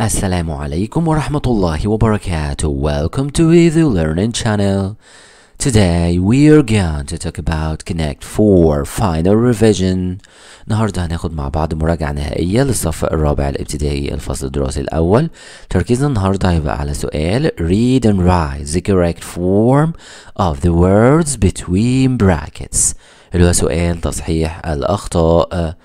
السلام عليكم ورحمة الله وبركاته Welcome to the learning channel Today we are going to talk about Connect 4 Final Revision النهاردة هناخد مع بعض مراجعة نهائية للصف الرابع الابتدائي الفصل الدراسي الأول تركيزنا النهاردة هيبقى على سؤال Read and write the correct form of the words between brackets اللي هو سؤال تصحيح الأخطاء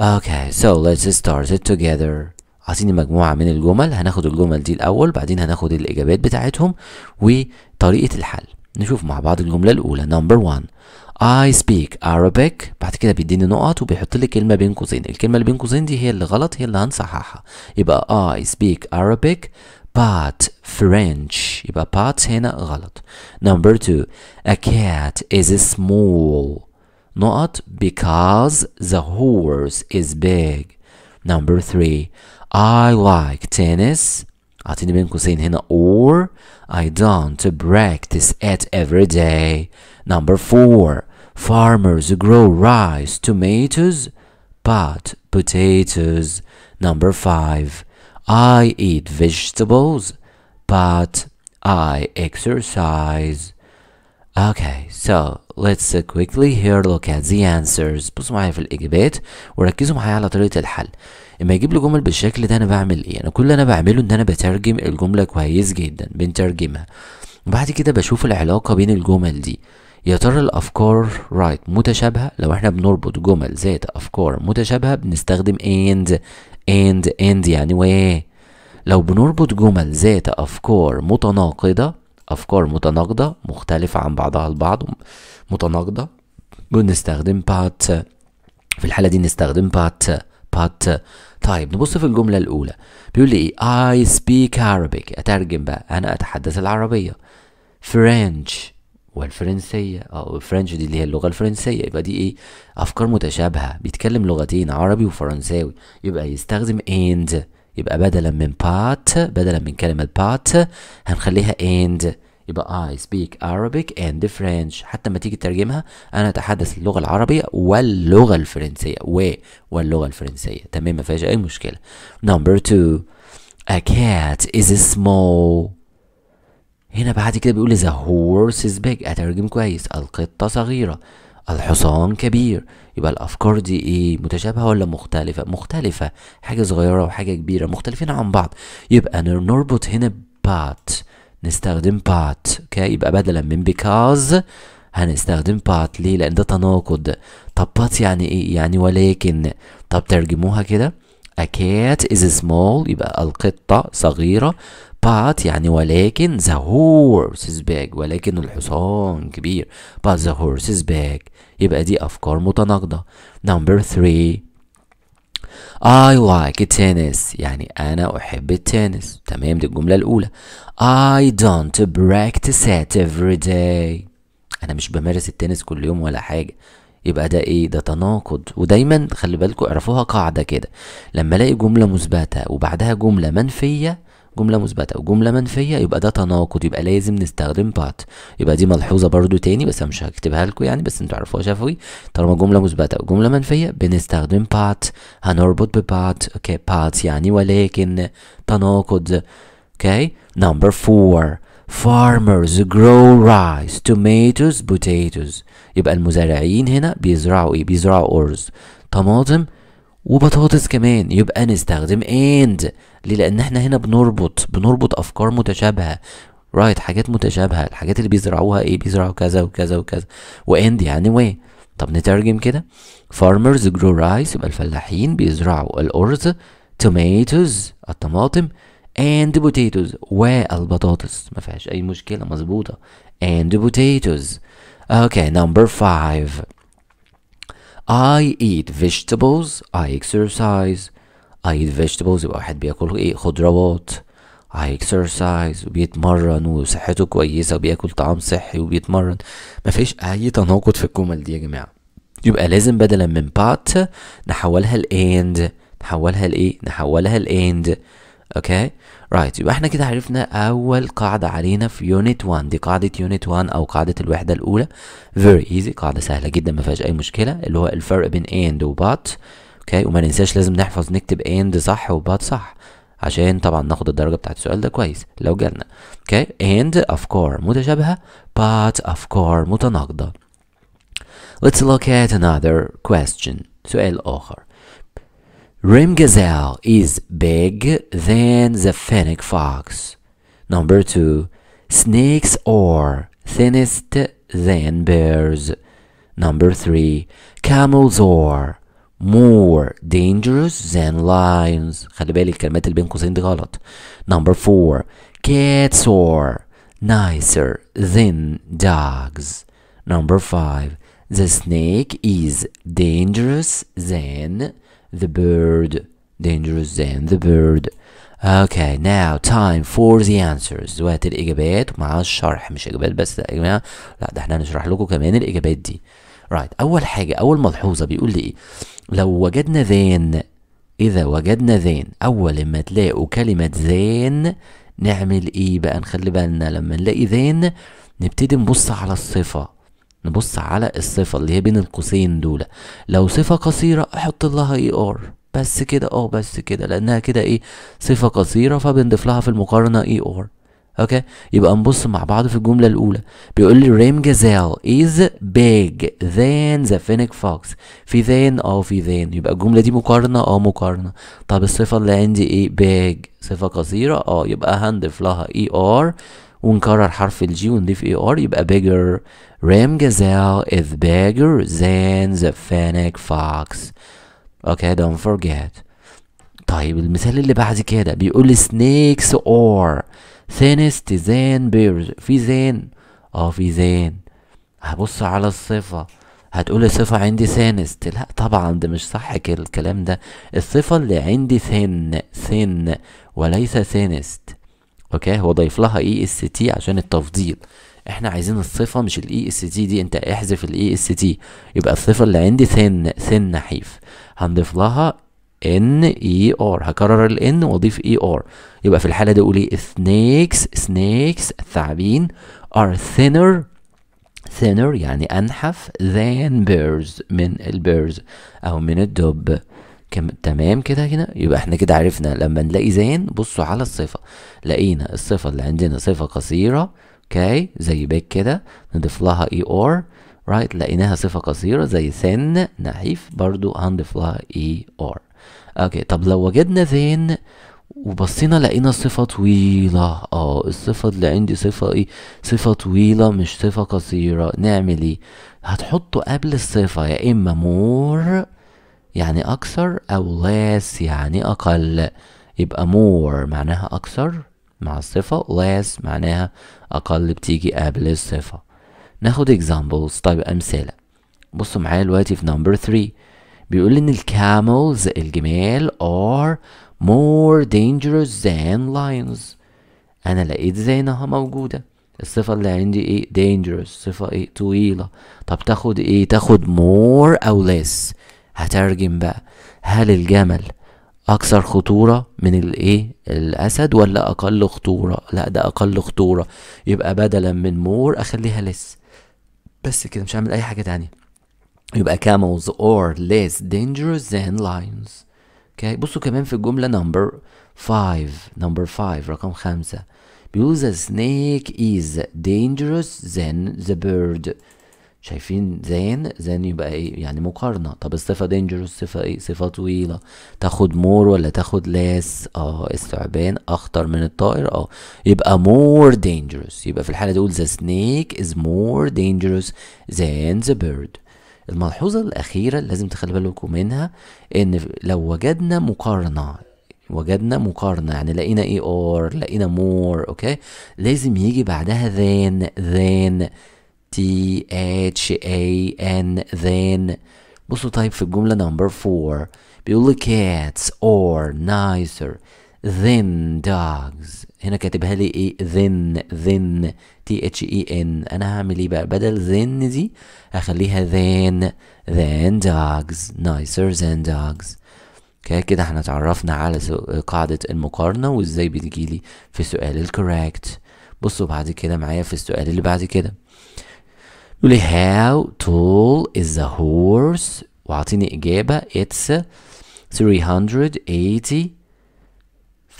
Okay, so let's start it together عايزين مجموعه من الجمل هناخد الجمل دي الاول بعدين هناخد الاجابات بتاعتهم وطريقه الحل نشوف مع بعض الجمله الاولى نمبر 1 I speak Arabic بعد كده بيديني نقط وبيحط لي كلمه بين قوسين الكلمه اللي بين قوسين دي هي اللي غلط هي اللي هنصححها يبقى I speak Arabic but French يبقى but هنا غلط number 2 a cat is small نقط because the horse is big number 3 I like tennis أعطيني بين قوسين هنا or I don't practice it every day number four farmers grow rice tomatoes but potatoes number five I eat vegetables but I exercise Okay, so let's quickly here look at the answers بصوا معايا في الإجابات وركزوا معايا على طريقة الحل لما يجيب لي جمل بالشكل ده انا بعمل ايه انا كل اللي انا بعمله ان انا بترجم الجمله كويس جدا بنترجمها وبعد كده بشوف العلاقه بين الجمل دي يا ترى الافكار رايت right متشابهه لو احنا بنربط جمل ذات افكار متشابهه بنستخدم اند اند اند يعني وايه لو بنربط جمل ذات افكار متناقضه افكار متناقضه مختلفه عن بعضها البعض متناقضه بنستخدم بات في الحاله دي نستخدم بات but طيب نبص في الجملة الأولى بيقول لي إيه I speak Arabic أترجم بقى أنا أتحدث العربية French والفرنسية أو آه، French دي اللي هي اللغة الفرنسية يبقى دي إيه أفكار متشابهة بيتكلم لغتين عربي وفرنساوي يبقى يستخدم and يبقى بدلا من part بدلا من كلمة part هنخليها and يبقى I speak Arabic and French حتى ما تيجي تترجمها أنا أتحدث اللغة العربية واللغة الفرنسية و واللغة الفرنسية تمام ما فيهاش أي مشكلة number two a cat is small هنا بعد كده بيقول the horse is big أترجم كويس القطة صغيرة الحصان كبير يبقى الافكار دي ايه متشابهه ولا مختلفه مختلفه حاجه صغيره وحاجه كبيره مختلفين عن بعض يبقى نربط هنا بات نستخدم بات اوكي يبقى بدلا من because هنستخدم بات ليه لان ده تناقض طب بات يعني ايه يعني ولكن طب ترجموها كده a cat is small يبقى القطة صغيرة but يعني ولكن the horse is big ولكن الحصان كبير but the horse is big يبقى دي أفكار متناقضة number three I like tennis يعني أنا أحب التنس تمام دي الجملة الأولى I don't practice it every day أنا مش بمارس التنس كل يوم ولا حاجة يبقى ده ايه ده تناقض ودايما خلي بالكم اعرفوها قاعدة كده لما الاقي جملة مثبتة وبعدها جملة منفية جملة مثبتة وجملة منفية يبقى ده تناقض يبقى لازم نستخدم بات يبقى دي ملحوظة برضو تاني بس انا مش هكتبها لكم يعني بس انتوا عارفوها شفوي طالما جملة مثبتة وجملة منفية بنستخدم بات هنربط ببات اوكي بات يعني ولكن تناقض اوكي نمبر فور farmers grow rice tomatoes potatoes يبقى المزارعين هنا بيزرعوا ايه بيزرعوا ارز طماطم وبطاطس كمان يبقى نستخدم and ليه لان احنا هنا بنربط بنربط افكار متشابهه رايت right. حاجات متشابهه الحاجات اللي بيزرعوها ايه بيزرعوا كذا وكذا وكذا واند يعني واي طب نترجم كده farmers grow rice يبقى الفلاحين بيزرعوا الارز tomatoes الطماطم and potatoes والبطاطس ما فيهاش اي مشكله مظبوطه and potatoes okay number five I eat vegetables I exercise I eat vegetables يبقى واحد بياكل ايه خضروات I exercise وبيتمرن وصحته كويسة وبياكل طعام صحي وبيتمرن مفيش أي تناقض في الجمل دي يا جماعة يبقى لازم بدلا من but نحولها لاند نحولها لايه نحولها لاند اوكي رايت يبقى احنا كده عرفنا اول قاعده علينا في يونت 1 دي قاعده يونت 1 او قاعده الوحده الاولى very easy قاعده سهله جدا مفيهاش اي مشكله اللي هو الفرق بين اند وبات اوكي وما ننساش لازم نحفظ نكتب اند صح وبات صح عشان طبعا ناخد الدرجه بتاعت السؤال ده كويس لو جالنا اوكي اند كور متشابهه بات كور متناقضه Let's look at another question سؤال اخر gazelle is big than the fennec fox. Number two, snakes are thinnest than bears. Number three, camels are more dangerous than lions خلي بالك الكلمات اللي بين قوسين دي غلط number four cats are nicer than dogs number five the snake is dangerous than the bird dangerous than the bird Okay, now time for the answers دلوقتي الإجابات مع الشرح مش إجابات بس يا جماعة لا ده احنا هنشرح لكم كمان الإجابات دي رايت right. اول حاجه اول ملحوظه بيقول لي ايه لو وجدنا ذان اذا وجدنا ذان اول ما تلاقوا كلمه ذان نعمل ايه بقى نخلي بالنا لما نلاقي ذان نبتدي نبص على الصفه نبص على الصفه اللي هي بين القوسين دول لو صفه قصيره احط لها اي e ار بس كده اه بس كده لانها كده ايه صفه قصيره فبنضيف لها في المقارنه اي e ار اوكي يبقى نبص مع بعض في الجمله الاولى بيقول لي ريم جازيل از بيج ذان ذا فينيك فوكس في ذان اه في ذان يبقى الجمله دي مقارنه اه مقارنه طب الصفه اللي عندي ايه بيج صفه قصيره اه يبقى هنضيف لها اي e ار ونكرر حرف الجي ونضيف اي e ار يبقى bigger ريم جازيل از bigger ذان ذا فينيك فوكس اوكي دونت فورجيت طيب المثال اللي بعد كده بيقول لي snakes اور ثينست زين بيرج في زين اه في زين هبص على الصفة هتقول الصفة عندي ثينست لا طبعا ده مش صح الكلام ده الصفة اللي عندي ثن ثن وليس ثينست اوكي هو ضيف لها اي اس تي عشان التفضيل احنا عايزين الصفه مش الاي اس e تي دي انت احذف الاي اس e تي يبقى الصفه اللي عندي ثن ثن نحيف هنضيف لها ان اي ار هكرر الان واضيف اي e ار يبقى في الحاله دي اقول ايه سنيكس سنيكس الثعابين are thinner thinner يعني انحف than بيرز من البيرز او من الدب كم تمام كده هنا يبقى احنا كده عرفنا لما نلاقي زين بصوا على الصفه لقينا الصفه اللي عندنا صفه قصيره اوكي زي باك كده نضيف لها اي اور رايت لقيناها صفه قصيره زي ثن نحيف برضو هنضيف لها اي e اور اوكي طب لو وجدنا ذين وبصينا لقينا صفة طويلة اه الصفة اللي عندي صفة ايه صفة طويلة مش صفة قصيرة نعمل ايه هتحطه قبل الصفة يا اما مور يعني اكثر او less يعني اقل يبقى مور معناها اكثر مع الصفة less معناها اقل بتيجي قبل الصفة ناخد examples طيب امثلة بصوا معايا دلوقتي في number 3 بيقول ان الكاملز الجمال are more dangerous than lions انا لقيت زينها موجوده الصفة اللي عندي ايه dangerous صفة ايه طويلة طب تاخد ايه تاخد more او less هترجم بقى هل الجمل اكثر خطورة من الايه الاسد ولا اقل خطورة لا ده اقل خطورة يبقى بدلا من more اخليها less بس كده مش هعمل اي حاجة تانية يبقى camels are less dangerous than lions okay. بصوا كمان في الجملة number five number five رقم خمسة بيقول the snake is dangerous than the bird شايفين ذان ذان يبقى ايه يعني مقارنه طب الصفه dangerous صفه ايه صفه طويله تاخد more ولا تاخد less اه الثعبان اخطر من الطائر اه يبقى more dangerous يبقى في الحاله دي قول the snake is more dangerous than the bird الملحوظة الأخيرة اللي لازم تخلي بالكم منها إن لو وجدنا مقارنة وجدنا مقارنة يعني لقينا اي اور لقينا مور اوكي لازم يجي بعدها ذان ذان تي اتش اي ان ذان بصوا طيب في الجملة نمبر 4 بيقول لي cats أور nicer ذن dogs هنا كاتبها لي ايه ذن ذن تي اتش اي ان انا هعمل ايه بقى بدل ذن دي هخليها than than dogs nicer than dogs كده كده احنا اتعرفنا على قاعدة المقارنة وازاي بتجيلي في سؤال الكوريكت بصوا بعد كده معايا في السؤال اللي بعد كده يقول how tall is the horse واعطيني إجابة it's 380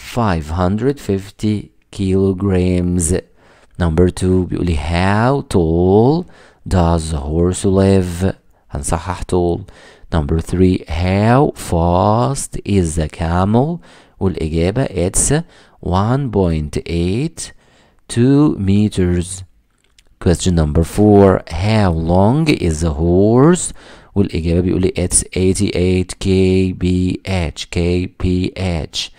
550 kilograms number two بيقول لي how tall does a horse live هنصحح tall number three how fast is a camel والإجابة it's 1.8 2 meters question number four how long is a horse والإجابة بيقول لي it's 88 kbh kph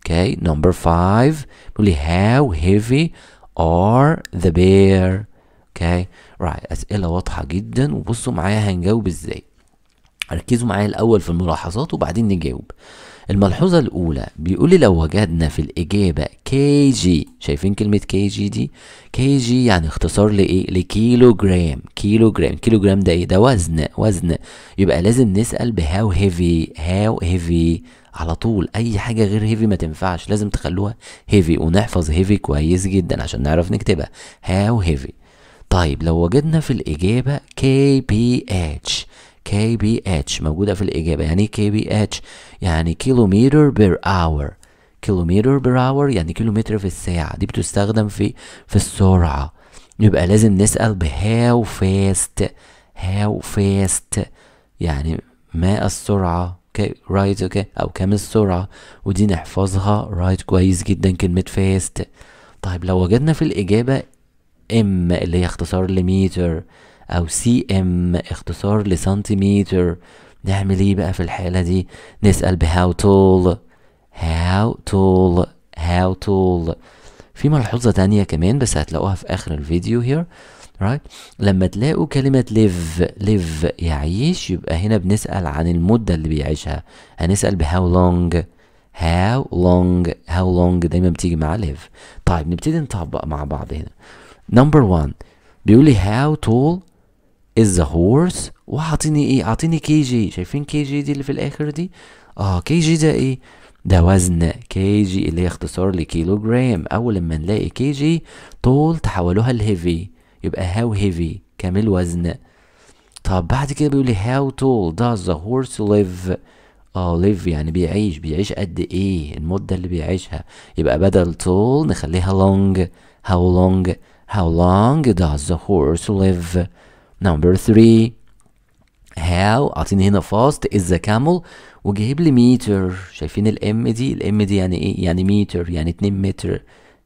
Okay, number five بيقول لي how heavy are the bear okay right أسئلة واضحة جدا وبصوا معايا هنجاوب ازاي ركزوا معايا الأول في الملاحظات وبعدين نجاوب الملحوظة الأولى بيقول لي لو وجدنا في الإجابة كي جي شايفين كلمة كي جي دي؟ كي جي يعني اختصار لإيه؟ لكيلو جرام كيلو جرام كيلو جرام ده إيه؟ ده وزن وزن يبقى لازم نسأل بهاو هيفي هاو هيفي على طول اي حاجه غير هيفي ما تنفعش لازم تخلوها هيفي ونحفظ هيفي كويس جدا عشان نعرف نكتبها هاو هيفي طيب لو وجدنا في الاجابه كي بي اتش كي بي اتش موجوده في الاجابه يعني كي بي اتش يعني كيلومتر بير اور كيلومتر بير اور يعني كيلومتر في الساعه دي بتستخدم في في السرعه يبقى لازم نسال بهاو فاست هاو فاست يعني ما السرعه اوكي رايت اوكي او كام السرعه ودي نحفظها رايت كويس جدا كلمه فاست طيب لو وجدنا في الاجابه ام اللي هي اختصار لميتر او سي ام اختصار لسنتيمتر نعمل ايه بقى في الحاله دي نسال بهاو تول هاو تول هاو تول في ملحوظه تانية كمان بس هتلاقوها في اخر الفيديو here right لما تلاقوا كلمة live live يعيش يبقى هنا بنسأل عن المدة اللي بيعيشها هنسأل ب how long how long how long دايما بتيجي مع live طيب نبتدي نطبق مع بعض هنا number one بيقول لي how tall is the horse وعطيني ايه اعطيني كي جي شايفين كي جي دي اللي في الاخر دي اه كي جي ده ايه ده وزن كي جي اللي هي اختصار لكيلو جرام اول لما نلاقي كي جي طول تحولوها لهيفي يبقى هاو هيفي كامل وزن طب بعد كده بيقول لي هاو تول does the horse live اه live يعني بيعيش بيعيش قد ايه المدة اللي بيعيشها يبقى بدل tall نخليها long how long how long does the horse live نمبر 3 how اعطيني هنا fast is the camel وجايب لي متر شايفين الام دي الام دي يعني ايه يعني متر يعني 2 متر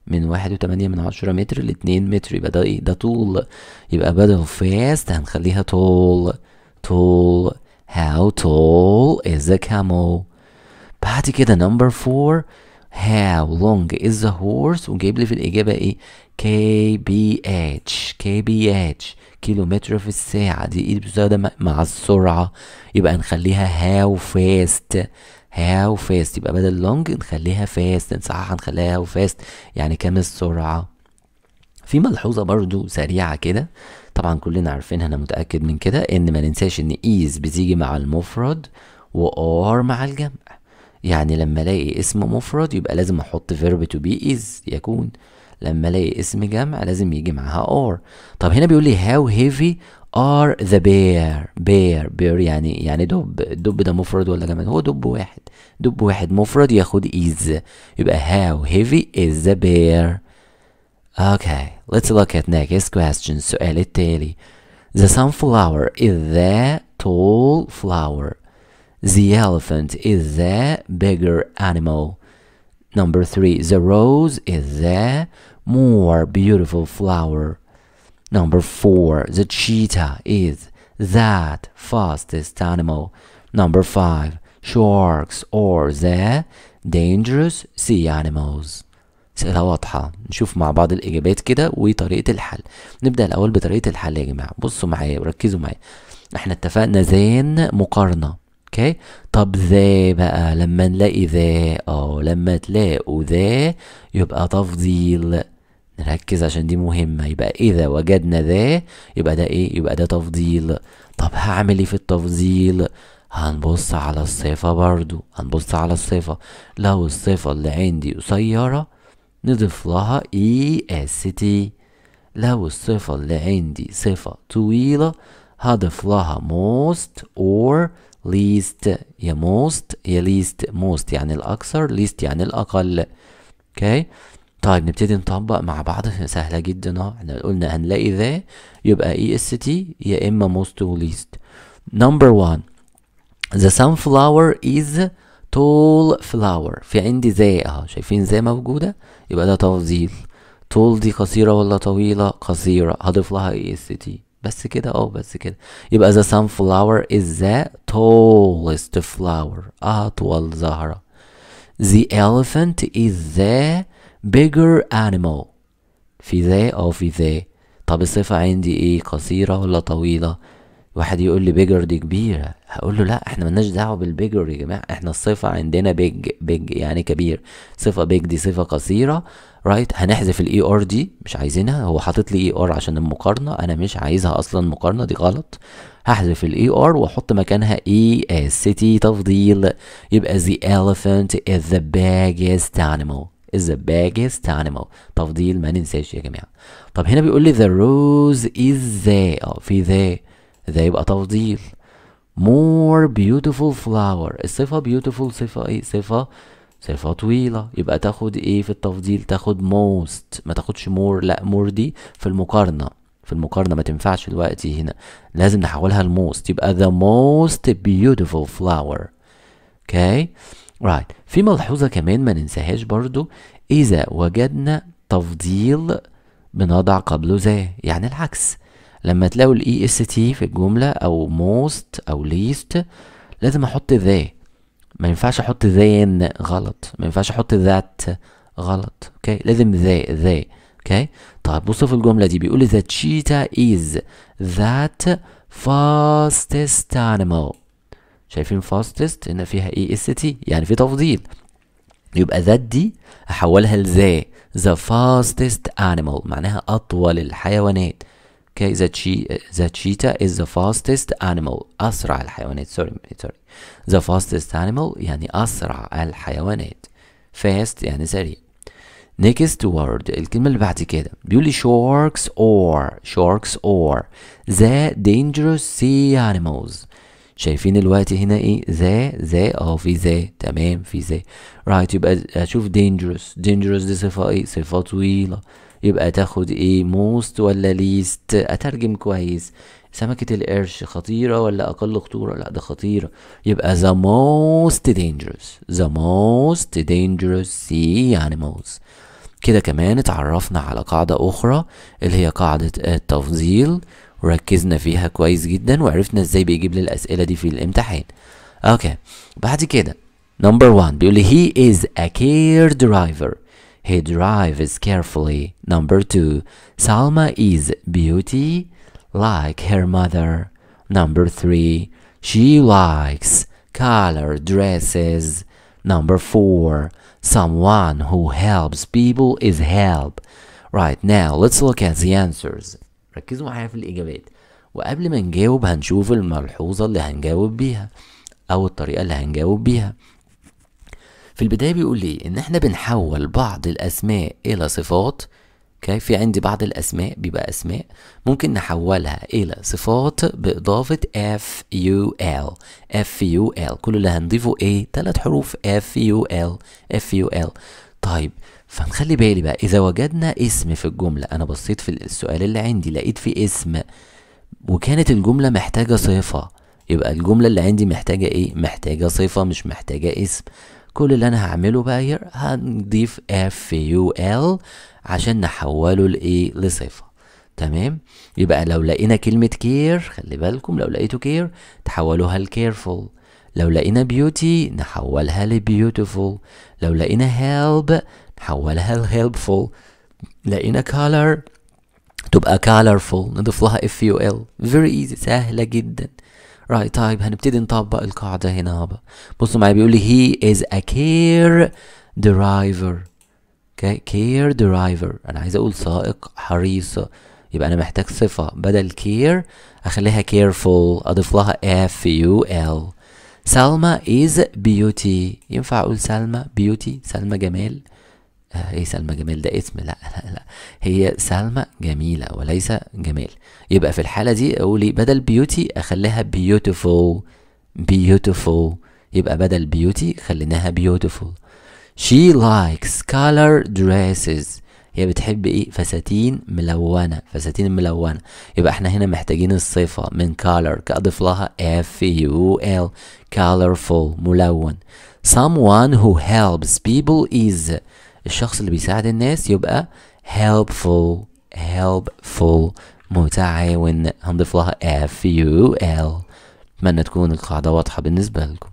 من واحد وتمانية من عشرة متر لاتنين متر يبقى ده ايه ده طول يبقى بدل فاست هنخليها طول طول how tall is the camel بعد كده number four how long is the horse وجايب لي في الإجابة ايه kbh kbh كيلومتر في الساعة دي ايه بتستخدم مع السرعة يبقى نخليها how fast هاو فاست يبقى بدل لونج نخليها فاست نصححها نخليها هاو فاست يعني كم السرعه في ملحوظه برضو سريعه كده طبعا كلنا عارفينها انا متاكد من كده ان ما ننساش ان ايز بتيجي مع المفرد وار مع الجمع يعني لما الاقي اسم مفرد يبقى لازم احط فيرب تو بي از يكون لما الاقي اسم جمع لازم يجي معاها ار طب هنا بيقول لي هاو هيفي ار the bear, bear, بير يعني يعني دب الدب ده مفرد ولا جماد هو دب واحد دب واحد مفرد ياخد is يبقى how heavy is the bear okay let's look at next question السؤال التالي the sunflower is the tall flower the elephant is the bigger animal number three the rose is the more beautiful flower Number four, the cheetah is that fastest animal. Number five, sharks or the dangerous sea animals. أسئلة واضحة نشوف مع بعض الإجابات كده وطريقة الحل نبدأ الأول بطريقة الحل يا جماعة بصوا معايا وركزوا معايا احنا اتفقنا زين مقارنة اوكي طب ذا بقى لما نلاقي ذا او لما تلاقوا ذا يبقى تفضيل نركز عشان دي مهمة يبقى إذا إيه وجدنا ذا يبقى ده إيه؟ يبقى ده تفضيل طب هعمل إيه في التفضيل؟ هنبص على الصفة برضو هنبص على الصفة لو الصفة اللي عندي قصيرة نضيف لها إي إس تي لو الصفة اللي عندي صفة طويلة هضيف لها most or least يا most يا least most يعني الأكثر least يعني الأقل اوكي okay. طيب نبتدي نطبق مع بعض سهلة جدا اهو احنا قلنا هنلاقي ذا يبقى اي اس تي يا اما موست وليست نمبر 1 سان sunflower از تول فلاور في عندي ذا اهو شايفين ذا موجودة يبقى ده تفضيل طول دي قصيرة ولا طويلة قصيرة هضيف لها اي e اس تي بس كده اه بس كده يبقى سان sunflower از ذا تولست فلاور أطول زهرة the elephant is the bigger animal في ذا أو في ذا طب الصفة عندي إيه قصيرة ولا طويلة واحد يقول لي بيجر دي كبيرة هقول له لا احنا مالناش دعوة بالبيجر يا جماعة احنا الصفة عندنا بيج بيج يعني كبير صفة بيج دي صفة قصيرة رايت right. هنحذف الاي ار e دي مش عايزينها هو حاطط لي اي e ار عشان المقارنة انا مش عايزها اصلا المقارنة دي غلط هحذف الاي ار e واحط مكانها اي اس تي تفضيل يبقى the elephant is the biggest animal is the biggest animal تفضيل ما ننساش يا جماعه طب هنا بيقول لي the rose is the اه في the ده يبقى تفضيل more beautiful flower الصفه beautiful صفه ايه صفه صفة طويلة يبقى تاخد ايه في التفضيل تاخد most ما تاخدش more لا more دي في المقارنة في المقارنة ما تنفعش دلوقتي هنا لازم نحولها لموست يبقى the most beautiful flower okay right في ملحوظة كمان ما ننساهاش برضو إذا وجدنا تفضيل بنضع قبله ذا يعني العكس لما تلاقوا الاي اس e تي في الجملة أو most أو least لازم أحط ذا ما ينفعش أحط ذان غلط ما ينفعش أحط ذات غلط اوكي لازم ذا ذا اوكي طيب بصوا في الجملة دي بيقول the cheetah is that fastest animal شايفين فاستست هنا فيها اي اس تي يعني في تفضيل يبقى ذات دي احولها لذا ذا فاستست انيمال معناها اطول الحيوانات اوكي ذا تشي ذا تشيتا از ذا فاستست انيمال اسرع الحيوانات سوري سوري ذا فاستست انيمال يعني اسرع الحيوانات فاست يعني سريع next word الكلمة اللي بعد كده بيقول لي sharks or sharks or the dangerous sea animals شايفين الوقت هنا ايه ذا ذا اه في ذا تمام في ذا رايت يبقى هشوف dangerous دينجرس دي صفة ايه صفة طويلة يبقى تاخد ايه موست ولا ليست اترجم كويس سمكة القرش خطيرة ولا أقل خطورة؟ لا ده خطيرة يبقى the most dangerous the most dangerous sea animals يعني كده كمان اتعرفنا على قاعدة أخرى اللي هي قاعدة التفضيل ركزنا فيها كويس جدا وعرفنا ازاي بيجيب لي الاسئله دي في الامتحان اوكي بعد كده نمبر 1 بيقول لي he is a care driver he drives carefully number 2 سالما از بيوتي لايك هير ماذر نمبر 3 شي لايكس color دريسز نمبر 4 someone who helps people is help right now let's look at the answers ركزوا معايا في الإجابات وقبل ما نجاوب هنشوف الملحوظة اللي هنجاوب بيها أو الطريقة اللي هنجاوب بيها في البداية بيقول لي إن إحنا بنحول بعض الأسماء إلى صفات اوكي في يعني عندي بعض الاسماء بيبقى اسماء ممكن نحولها الى صفات باضافه اف يو ال اف يو ال كل اللي هنضيفه ايه ثلاث حروف اف يو ال اف يو ال طيب فنخلي بالي بقى اذا وجدنا اسم في الجمله انا بصيت في السؤال اللي عندي لقيت فيه اسم وكانت الجمله محتاجه صفه يبقى الجمله اللي عندي محتاجه ايه محتاجه صفه مش محتاجه اسم كل اللي انا هعمله بقى هير هنضيف اف يو ال عشان نحوله لايه لصفه تمام يبقى لو لقينا كلمه كير خلي بالكم لو لقيتوا كير تحولوها لكيرفول لو لقينا بيوتي نحولها لبيوتيفول لو لقينا هيلب حولها ل helpful لقينا color تبقى colorful نضيف لها f يو ال very easy سهلة جدا right طيب هنبتدي نطبق القاعدة هنا بقى بصوا معايا بيقول لي he is a care driver okay care driver انا عايز اقول سائق حريص يبقى انا محتاج صفة بدل care اخليها careful اضيف لها f u l سلمى is beauty ينفع اقول سلمى beauty سلمى جمال ايه سلمى جمال ده اسم لا لا لا هي سلمى جميله وليس جمال يبقى في الحاله دي قولي بدل بيوتي اخليها بيوتيفول بيوتيفول يبقى بدل بيوتي خليناها بيوتيفول she likes color dresses هي بتحب ايه فساتين ملونه فساتين ملونه يبقى احنا هنا محتاجين الصفه من color كأضف لها f u l colorful ملون someone who helps people is الشخص اللي بيساعد الناس يبقى helpful helpful متعاون هنضيف لها F U L أتمنى تكون القاعدة واضحة بالنسبة لكم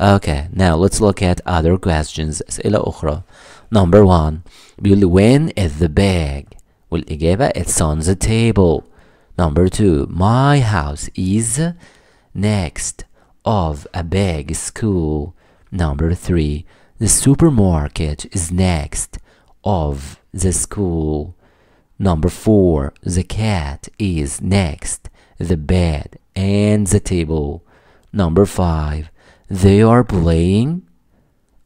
Okay, now let's look at other questions أسئلة أخرى Number one بيقول when is the bag والإجابة it's on the table Number two my house is next of a big school Number three the supermarket is next of the school. Number four, the cat is next the bed and the table. Number five, they are playing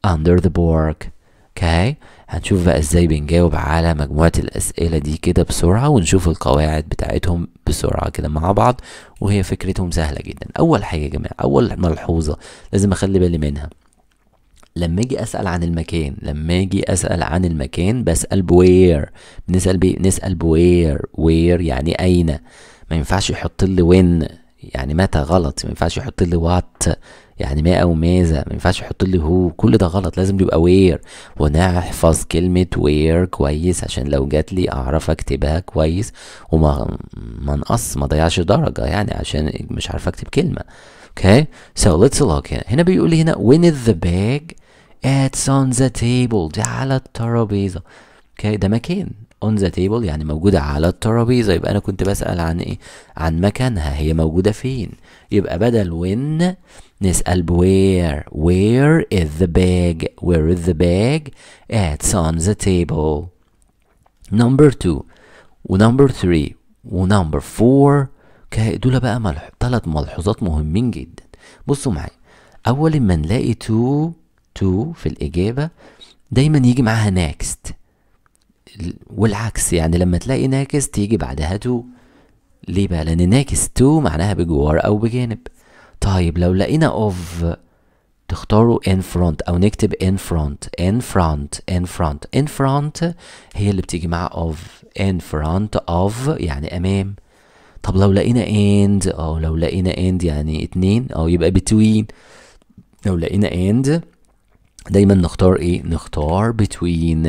under the bark. Okay هنشوف بقى ازاي بنجاوب على مجموعة الأسئلة دي كده بسرعة ونشوف القواعد بتاعتهم بسرعة كده مع بعض وهي فكرتهم سهلة جدا أول حاجة يا جماعة أول ملحوظة لازم أخلي بالي منها لما اجي اسال عن المكان لما اجي اسال عن المكان بسال بوير بنسال بي نسال بوير وير يعني اين ما ينفعش يحط لي وين يعني متى غلط ما ينفعش يحط لي وات يعني ما او ماذا ما ينفعش يحط لي هو كل ده غلط لازم يبقى وير ونحفظ كلمه وير كويس عشان لو جات لي اعرف اكتبها كويس وما ما انقص ما ضيعش درجه يعني عشان مش عارف اكتب كلمه اوكي okay. so let's look هنا بيقول لي هنا when is the bag It's on the table دي على الترابيزة okay. ده مكان on the table يعني موجودة على الترابيزة يبقى أنا كنت بسأل عن إيه؟ عن مكانها هي موجودة فين؟ يبقى بدل when نسأل where where is the bag where is the bag it's on the table number two ونمبر 3 ونمبر okay. دول بقى ملح... ثلاث ملحوظات مهمين جدا بصوا معايا أول ما نلاقي two to في الإجابة دايما يجي معاها next والعكس يعني لما تلاقي ناكست يجي بعدها to ليه بقى لأن ناكست to معناها بجوار أو بجانب طيب لو لقينا of تختاروا in front أو نكتب in front in front in front in front هي اللي بتيجي مع of in front of يعني أمام طب لو لقينا and أو لو لقينا and يعني اتنين أو يبقى between لو لقينا and دايما نختار ايه نختار between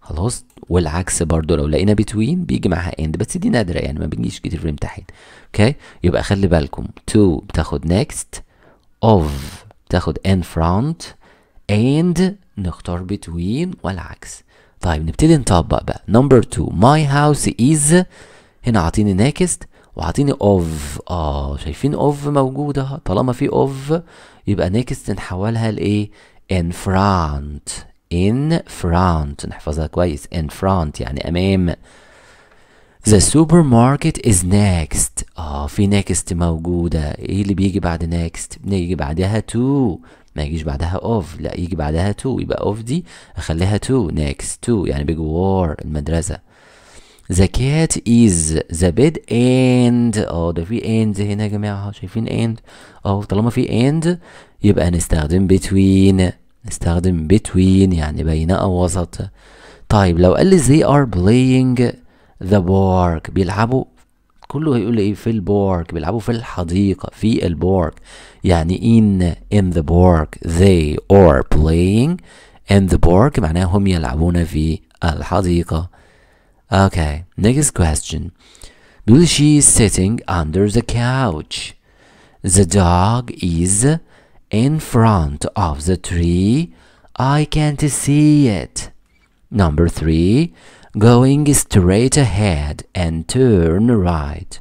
خلاص والعكس برضو لو لقينا بتوين بيجي معاها اند بس دي نادره يعني ما بنجيش كتير في الامتحان اوكي يبقى خلي بالكم تو بتاخد next of بتاخد in front and نختار between والعكس طيب نبتدي نطبق بقى نمبر تو my house is هنا عاطيني next وعاطيني اوف اه شايفين اوف موجوده طالما في اوف يبقى نيكست نحولها لايه in front in front نحفظها كويس in front يعني أمام The supermarket is next اه في next موجودة ايه اللي بيجي بعد next بيجي بعدها to ما يجيش بعدها of لا يجي بعدها to يبقى of دي اخليها to next to يعني big war المدرسة The cat is the bed and اه ده في and هنا يا جماعة شايفين and اه طالما في and يبقى نستخدم between نستخدم between يعني بين أو وسط طيب لو قال لي they are playing the park بيلعبوا كله هيقول لي ايه في البارك بيلعبوا في الحديقة في البارك يعني in in the park they are playing in the park معناها هم يلعبون في الحديقة okay next question بيقول she is sitting under the couch the dog is in front of the tree. I can't see it. Number three, going straight ahead and turn right.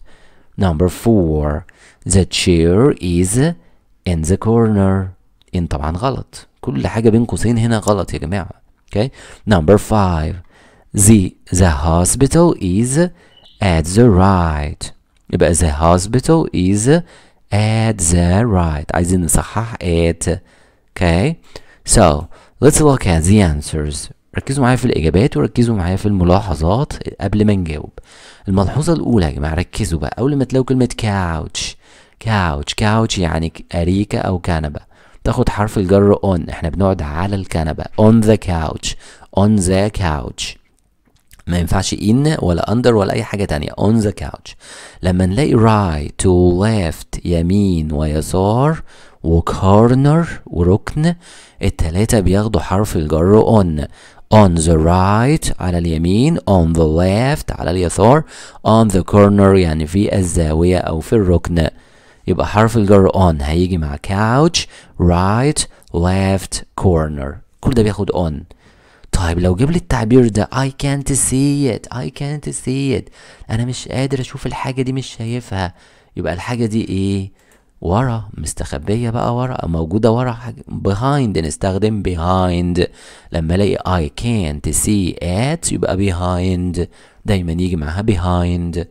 Number four, the chair is in the corner. In طبعا غلط. كل حاجة بين قوسين هنا غلط يا جماعة. Okay. Number five, the the hospital is at the right. يبقى the hospital is at the right عايزين نصحح at okay so let's look at the answers ركزوا معايا في الإجابات وركزوا معايا في الملاحظات قبل ما نجاوب الملحوظة الأولى يا جماعة ركزوا بقى أول ما تلاقوا كلمة couch couch couch يعني أريكة أو كنبة تاخد حرف الجر on احنا بنقعد على الكنبة on the couch on the couch ما ينفعش ان ولا اندر ولا اي حاجه تانية on the couch لما نلاقي right to left يمين ويسار وكورنر وركن التلاتة بياخدوا حرف الجر on on the right على اليمين on the left على اليسار on the corner يعني في الزاوية أو في الركن يبقى حرف الجر on هيجي مع couch right left corner كل ده بياخد on طيب لو جيب لي التعبير ده I can't see it I can't see it أنا مش قادر أشوف الحاجة دي مش شايفها يبقى الحاجة دي إيه ورا مستخبية بقى ورا موجودة ورا حاجة behind نستخدم behind لما ألاقي I can't see it يبقى behind دايما يجي معاها behind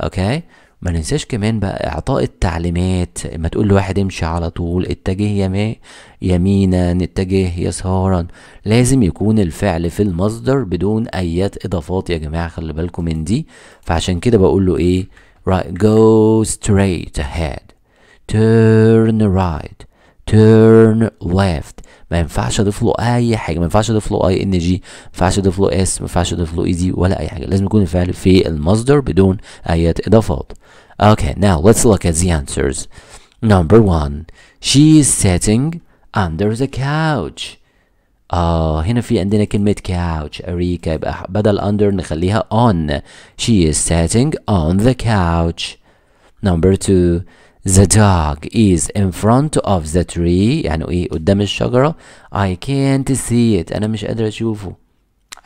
أوكي okay? ما ننساش كمان بقى اعطاء التعليمات ما تقول لواحد امشي على طول اتجه يما يمينا اتجه يسارا لازم يكون الفعل في المصدر بدون اي اضافات يا جماعه خلي بالكم من دي فعشان كده بقول له ايه right go straight ahead turn right turn left ما ينفعش اضيف له اي حاجه ما ينفعش اضيف له اي ان جي ما ينفعش اضيف له اس ما ينفعش اضيف له اي دي ولا اي حاجه لازم يكون الفعل في المصدر بدون اي اضافات okay now let's look at the answers number one she is sitting under the couch آه هنا في عندنا كلمة couch أريكا يبقى بدل under نخليها on she is sitting on the couch number two The dog is in front of the tree يعني ايه قدام الشجرة I can't see it أنا مش قادر أشوفه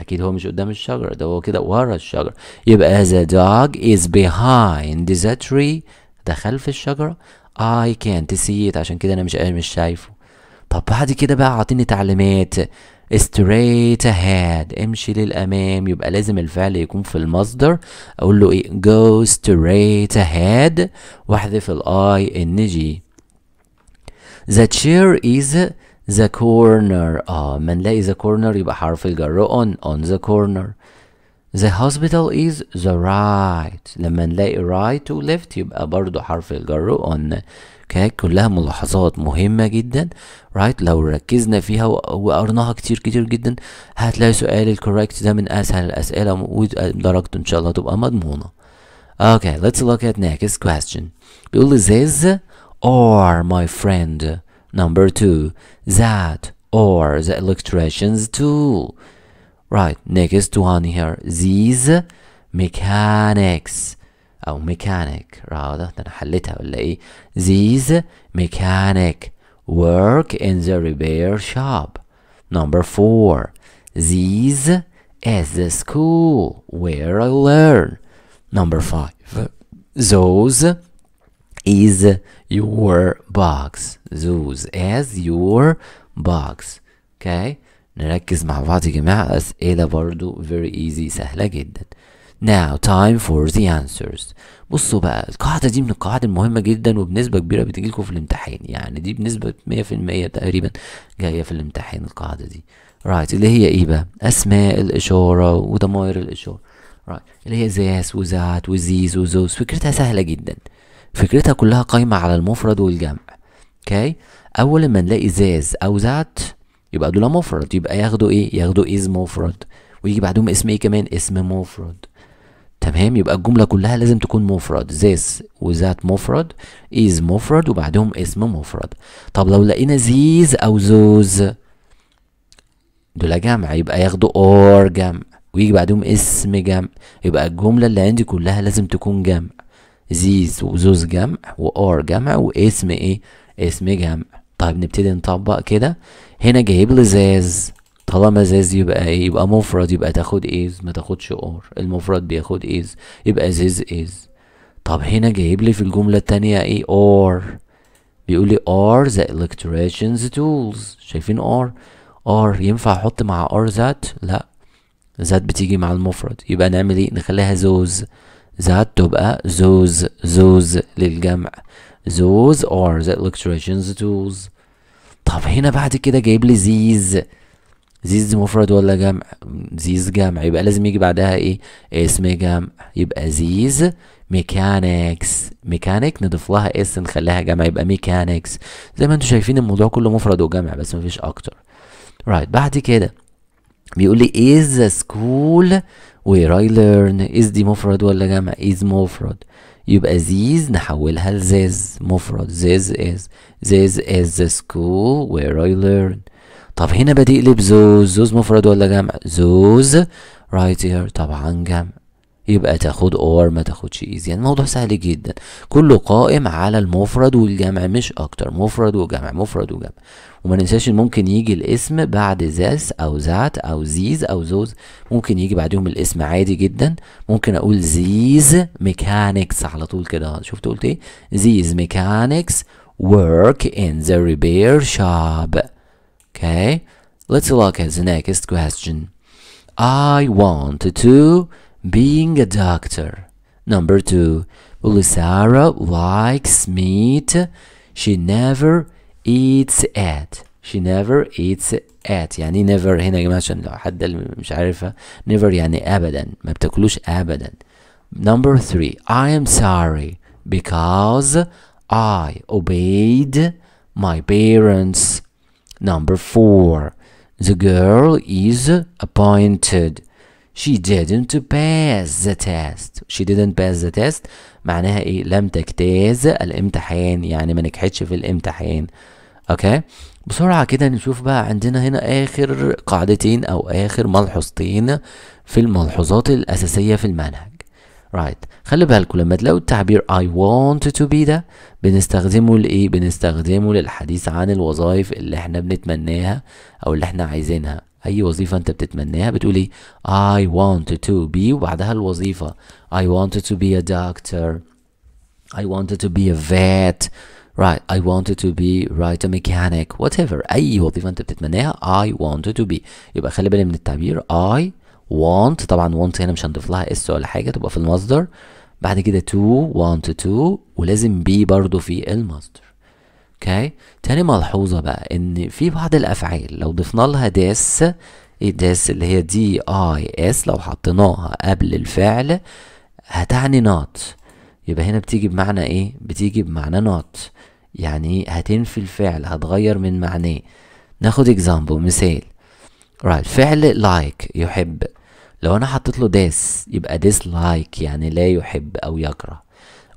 أكيد هو مش قدام الشجرة ده هو كده ورا الشجرة يبقى the dog is behind the tree ده خلف الشجرة I can't see it عشان كده أنا مش مش شايفه طب بعد كده بقى أعطيني تعليمات straight ahead امشي للأمام يبقى لازم الفعل يكون في المصدر أقول له إيه go straight ahead وأحذف ال I ing the chair is the corner آه ما نلاقي the corner يبقى حرف الجر on on the corner the hospital is the right لما نلاقي right to left يبقى برضو حرف الجر on الحكايات كلها ملاحظات مهمة جدا رايت لو ركزنا فيها وقرناها كتير كتير جدا هتلاقي سؤال الكوريكت ده من أسهل الأسئلة ودرجته إن شاء الله تبقى مضمونة اوكي ليتس لوك ات next question. بيقول this or my friend. Number two, that or the electrician's tool. Right, next one here. These mechanics. او mechanic rather than انا حلتها ولا ايه these mechanic work in the repair shop number four these is the school where I learn number five those is your box those as your box okay نركز مع بعض يا جماعة أسئلة برضو very easy سهلة جدا Now time for the answers بصوا بقى القاعدة دي من القواعد المهمة جدا وبنسبة كبيرة بتجيلكوا في الامتحان يعني دي بنسبة مية في المية تقريبا جاية في الامتحان القاعدة دي right اللي هي ايه بقى أسماء الإشارة وضمائر الإشارة right اللي هي ذاس وذات وذيز وذوز فكرتها سهلة جدا فكرتها كلها قايمة على المفرد والجمع اوكي okay. أول ما نلاقي ذاز أو ذات يبقى دول مفرد يبقى ياخدوا ايه ياخدوا إز مفرد ويجي بعدهم اسم ايه كمان اسم مفرد تمام يبقى الجمله كلها لازم تكون مفرد this وذات مفرد is مفرد وبعدهم اسم مفرد طب لو لقينا زيز او زوز دول جمع يبقى ياخدوا اور جمع ويجي بعدهم اسم جمع يبقى الجمله اللي عندي كلها لازم تكون جمع زيز وذوز جمع وار جمع واسم ايه اسم جمع طيب نبتدي نطبق كده هنا جايب لي ذاز طالما زيز يبقى ايه يبقى مفرد يبقى تاخد از ما تاخدش اور المفرد بياخد از يبقى زيز از طب هنا جايب لي في الجملة التانية ايه ار بيقول لي ار ذا الكتريشنز تولز شايفين ار ار ينفع احط مع ار ذات لا ذات بتيجي مع المفرد يبقى نعمل ايه نخليها زوز ذات تبقى زوز زوز للجمع زوز ار ذا الكتريشنز تولز طب هنا بعد كده جايب لي زيز زيز مفرد ولا جمع زيز جمع يبقى لازم يجي بعدها ايه اسم جمع يبقى زيز ميكانيكس ميكانيك نضيف لها اس نخليها جمع يبقى ميكانيكس زي ما انتم شايفين الموضوع كله مفرد وجمع بس مفيش اكتر رايت right. بعد كده بيقول لي از ذا سكول وير اي ليرن از دي مفرد ولا جمع از مفرد يبقى زيز نحولها لزيز مفرد زيز از زيز از ذا سكول وير اي ليرن طب هنا بدي اقلب زوز زوز مفرد ولا جمع زوز رايت هير طبعا جمع يبقى تاخد اور ما تاخدش ايز يعني الموضوع سهل جدا كله قائم على المفرد والجمع مش اكتر مفرد وجمع مفرد وجمع وما ننساش ان ممكن يجي الاسم بعد ذس او ذات او زيز او زوز ممكن يجي بعدهم الاسم عادي جدا ممكن اقول زيز ميكانكس على طول كده شفت قلت ايه زيز ميكانكس ورك ان ذا ريبير شوب Okay, let's look at the next question. I want to being a doctor. Number two, Bulisara likes meat. She never eats it. She never eats at يعني never هنا مثلا لو حد مش عارفها never يعني ابدا ما بتاكلوش ابدا number three I am sorry because I obeyed my parents Number four. The girl is appointed. She didn't pass the test. She didn't pass the test معناها ايه؟ لم تجتاز الامتحان يعني ما نجحتش في الامتحان. اوكي؟ okay. بسرعة كده نشوف بقى عندنا هنا آخر قاعدتين أو آخر ملحوظتين في الملحوظات الأساسية في المنهج right خلي بالكم لما تلاقوا التعبير I want to be ده بنستخدمه لإيه؟ بنستخدمه للحديث عن الوظائف اللي احنا بنتمناها أو اللي احنا عايزينها أي وظيفة أنت بتتمناها بتقول إيه؟ I want to be وبعدها الوظيفة I want to be a doctor I want to be a vet right I wanted to be right a mechanic whatever أي وظيفة أنت بتتمناها I wanted to be يبقى خلي بالك من التعبير I want طبعا want هنا مش هنضيف لها اس ولا حاجه تبقى في المصدر بعد كده to want to ولازم be برضو في المصدر اوكي تاني ملحوظه بقى ان في بعض الافعال لو ضفنا لها this this إيه اللي هي دي اي اس لو حطيناها قبل الفعل هتعني not يبقى هنا بتيجي بمعنى ايه بتيجي بمعنى not يعني هتنفي الفعل هتغير من معناه ناخد example مثال right فعل like يحب لو انا حطيت له ديس يبقى ديسلايك يعني لا يحب او يكره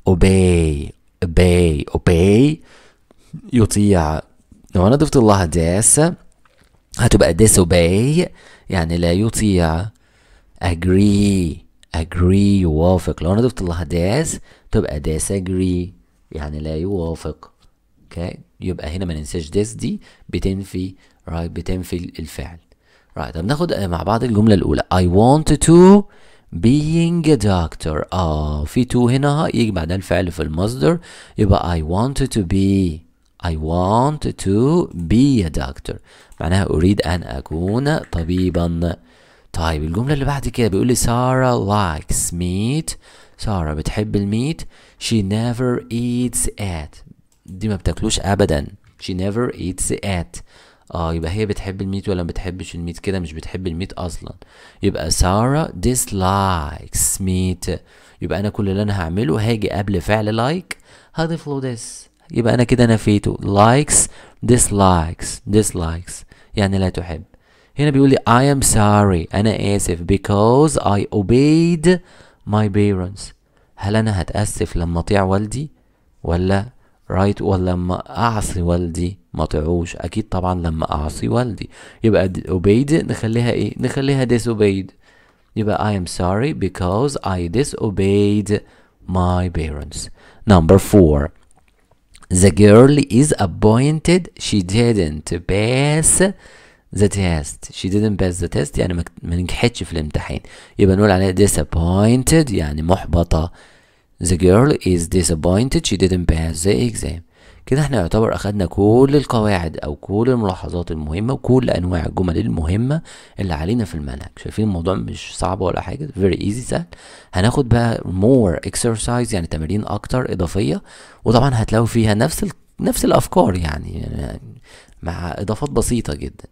اوباي اوباي اوباي يطيع لو انا ضفت الله داس هتبقى disobey يعني لا يطيع اجري اجري يوافق لو انا ضفت الله داس تبقى اجري يعني لا يوافق اوكي يبقى هنا ما ننساش داس دي بتنفي رايت بتنفي الفعل right طب ناخد آه، مع بعض الجملة الأولى I want to being a doctor اه في to هنا يجي بعدها الفعل في المصدر يبقى I want to be I want to be a doctor معناها أريد أن أكون طبيبا طيب الجملة اللي بعد كده بيقول لي سارة likes meat سارة بتحب الميت she never eats at دي ما بتاكلوش أبدا she never eats at اه يبقى هي بتحب الميت ولا ما بتحبش الميت كده مش بتحب الميت اصلا يبقى سارة dislikes meat يبقى انا كل اللي انا هعمله هاجي قبل فعل like هضيف له this يبقى انا كده نفيته likes dislikes dislikes يعني لا تحب هنا بيقول لي I am sorry أنا آسف because I obeyed my parents هل أنا هتأسف لما أطيع والدي ولا رايت right ولما اعصي والدي ما اطيعوش اكيد طبعا لما اعصي والدي يبقى obeyed نخليها ايه نخليها disobeyed يبقى I am sorry because I disobeyed my parents number four the girl is appointed she didn't pass the test she didn't pass the test يعني ما نجحتش في الامتحان يبقى نقول عليها disappointed يعني محبطة The girl is disappointed she didn't pass the exam كده احنا يعتبر اخدنا كل القواعد او كل الملاحظات المهمة وكل انواع الجمل المهمة اللي علينا في المنهج شايفين الموضوع مش صعب ولا حاجة very easy سهل هناخد بقى more exercise يعني تمارين اكتر اضافية وطبعا هتلاقوا فيها نفس ال... نفس الافكار يعني مع اضافات بسيطة جدا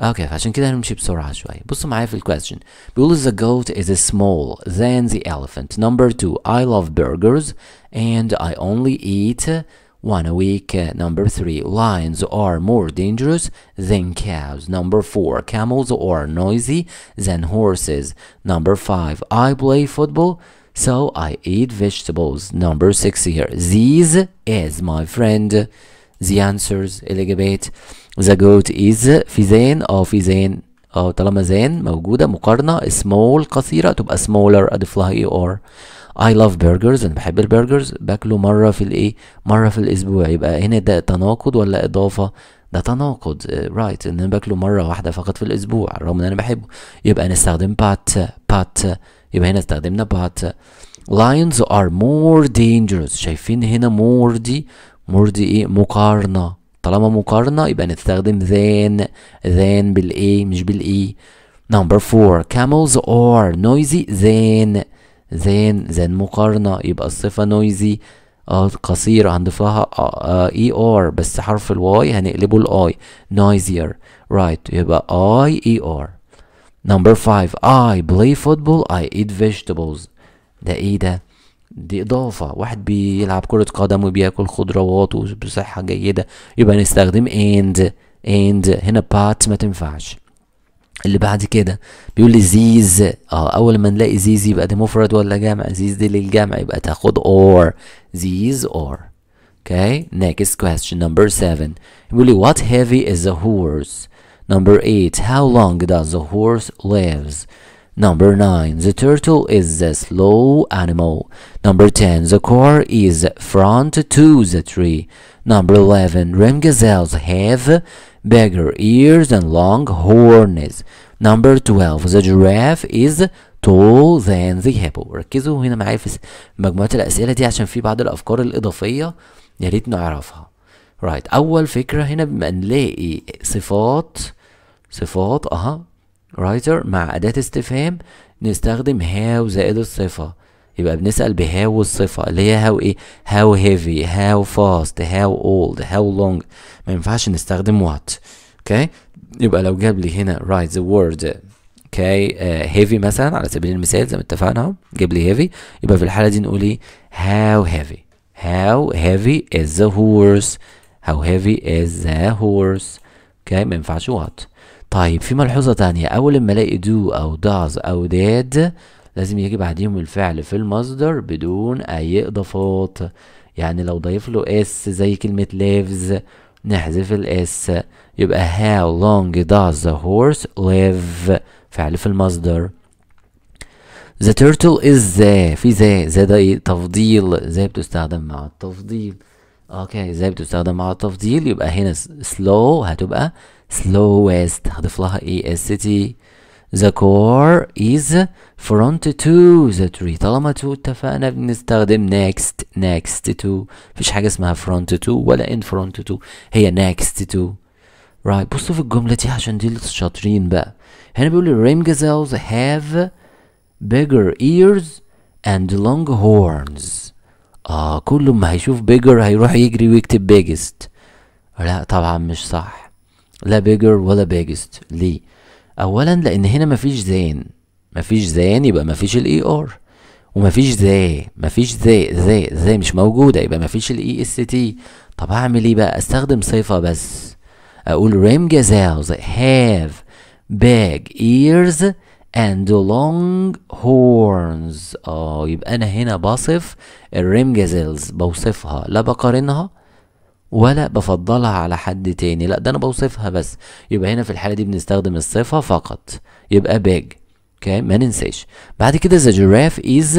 اوكي فعشان كده هنمشي بسرعه شويه بصوا معايا في الكويستشن بيقول the goat is small than the elephant number two I love burgers and I only eat one a week number three lions are more dangerous than cows number four camels are noisy than horses number five I play football so I eat vegetables number six here these is my friend the answers bit. the goat is في زين اه في زين اه طالما زين موجودة مقارنة small قصيرة تبقى smaller اضيف لها اي ار I love burgers انا بحب البرجرز باكله مرة في الايه مرة في الاسبوع يبقى هنا ده تناقض ولا اضافة ده تناقض رايت uh, right. ان انا باكله مرة واحدة فقط في الاسبوع رغم ان انا بحبه يبقى نستخدم but but يبقى هنا استخدمنا but lions are more dangerous شايفين هنا more دي more دي ايه مقارنة طالما مقارنة يبقى نستخدم than than بالإي مش بالإي number four camels are noisy than than than مقارنة يبقى الصفة noisy آه قصيرة هنضيفها إي آه آر آه e بس حرف الواي هنقلبه الآي noisier right يبقى آي إي آر number five I play football I eat vegetables ده إيه ده؟ دي اضافه واحد بيلعب كره قدم وبياكل خضروات وبصحه جيده يبقى نستخدم and and هنا but ما تنفعش اللي بعد كده بيقول لي زيز اه اول ما نلاقي زيز يبقى دي مفرد ولا جمع زيز دي للجمع يبقى تاخد or زيز or okay next question number 7 بيقول لي what heavy is the horse number 8 how long does the horse lives Number 9. The turtle is a slow animal. Number 10. The car is front to the tree. Number 11. Ram gazelles have bigger ears and long horns. Number 12. The giraffe is tall than the hippo. ركزوا هنا معايا في مجموعة الأسئلة دي عشان في بعض الأفكار الإضافية يا ريت نعرفها. Right. أول فكرة هنا بنلاقي صفات صفات أها رايتر مع أداة استفهام نستخدم هاو زائد الصفة يبقى بنسأل بهاو الصفة اللي هي هاو ايه هاو هيفي هاو فاست هاو اولد هاو لونج ما ينفعش نستخدم وات اوكي okay. يبقى لو جاب لي هنا write the word اوكي آه، هيفي مثلا على سبيل المثال زي ما اتفقنا اهو جاب لي هيفي يبقى في الحالة دي نقول ايه how heavy how heavy is the horse how heavy is the horse اوكي ما ينفعش what طيب في ملحوظة تانية أول ما ألاقي دو أو داز أو ديد لازم يجي بعديهم الفعل في المصدر بدون أي إضافات يعني لو ضيف له اس زي كلمة lives نحذف الاس يبقى how long does the horse live فعل في المصدر the turtle is the في ذا ذا ده تفضيل ذا بتستخدم مع التفضيل اوكي ازاي بتستخدم على التفضيل يبقى هنا slow هتبقى slowest هضيف لها ايه s t the core is front to the tree طالما to اتفقنا بنستخدم next next to مفيش حاجة اسمها front to ولا in front to هي next to right بصوا في الجملة دي عشان دي اللي شاطرين بقى هنا بيقول لي ring gazelles have bigger ears and long horns اه كل ما هيشوف بيجر هيروح يجري ويكتب بيجست لا طبعا مش صح لا بيجر ولا بيجست ليه اولا لان هنا مفيش زين مفيش زين يبقى مفيش الاي ار e ومفيش ذا مفيش ذا ذا ذا مش موجوده يبقى مفيش الاي اس e تي طب اعمل ايه بقى استخدم صفه بس اقول ريم جزاوز هاف باج ايرز and long horns اه يبقى انا هنا بصف الريم جازيلز بوصفها لا بقارنها ولا بفضلها على حد تاني لا ده انا بوصفها بس يبقى هنا في الحاله دي بنستخدم الصفه فقط يبقى big اوكي ما ننساش بعد كده the giraffe is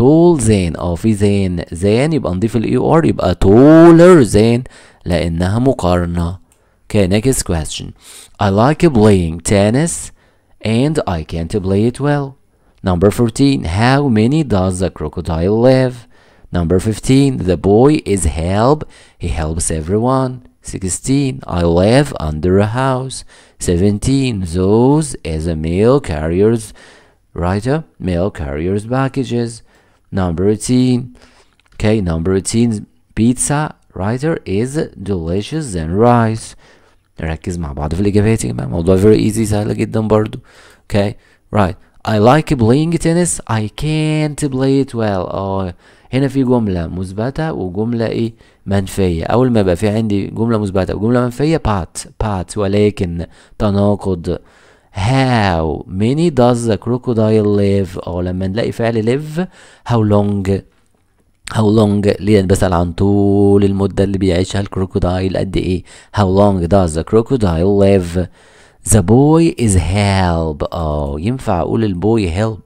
tall than اه في than than يبقى نضيف ال er يبقى taller than لانها مقارنه okay next question I like playing tennis and I can't play it well. Number 14. How many does the crocodile live? Number 15. The boy is help. He helps everyone. 16. I live under a house. 17. Those is a mail carriers, writer, uh, mail carriers packages. Number 18. Okay, number 18. Pizza, writer, uh, is delicious than rice. نركز مع بعض في الإجابات يا يعني جماعة موضوع very easy سهلة جدا برضو okay right I like playing tennis I can't play it well اه هنا في جملة مثبتة وجملة ايه منفية أول ما يبقى في عندي جملة مثبتة وجملة منفية but but ولكن تناقض how many does the crocodile live أو آه، لما نلاقي فعل live how long how long ليه بسأل عن طول المدة اللي بيعيشها الكروكودايل قد ايه how long does the crocodile live the boy is help اه ينفع اقول البوي help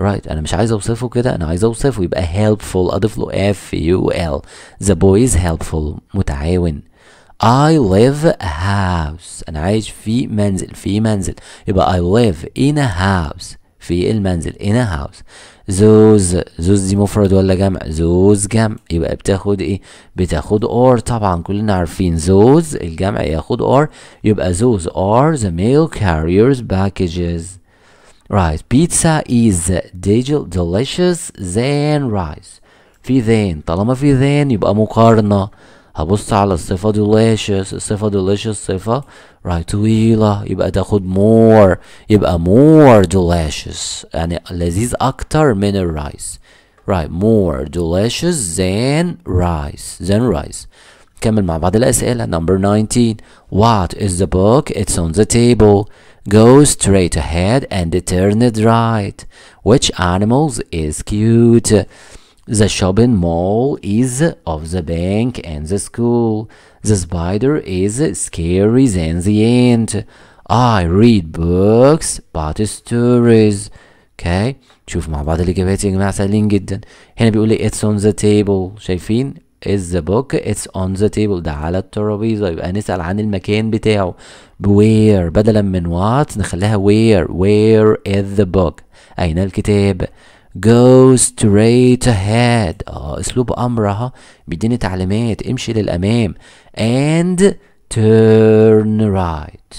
right انا مش عايز اوصفه كده انا عايز اوصفه يبقى helpful اضيف له f u l the boy is helpful متعاون I live a house أنا عايش في منزل في منزل يبقى I live in a house في المنزل in a house زوز زوز دي مفرد ولا جمع زوز جمع يبقى بتاخد ايه بتاخد اور طبعا كلنا عارفين زوز الجمع ياخد اور يبقى زوز ذا ميل كاريرز باكجز packages بيتزا از ديجل ديليشس زين rice في ذين طالما في ذين يبقى مقارنة هبص على الصفة delicious الصفة delicious صفة right طويلة يبقى تاخد more يبقى more delicious يعني لذيذ أكتر من الرايس right more delicious than rice than rice كمل مع بعض الأسئلة number 19 what is the book it's on the table go straight ahead and turn it right which animals is cute the shopping mall is of the bank and the school. The spider is scary than the ant. I read books but stories. Okay. شوف مع بعض الإجابات يا جماعة سهلين جدا. هنا بيقول لي it's on the table. شايفين؟ is the book it's on the table ده على الترابيزة يبقى نسأل عن المكان بتاعه where بدلا من what نخليها where where is the book أين الكتاب go straight ahead اه اسلوب امر اهو بيديني تعليمات امشي للامام and turn right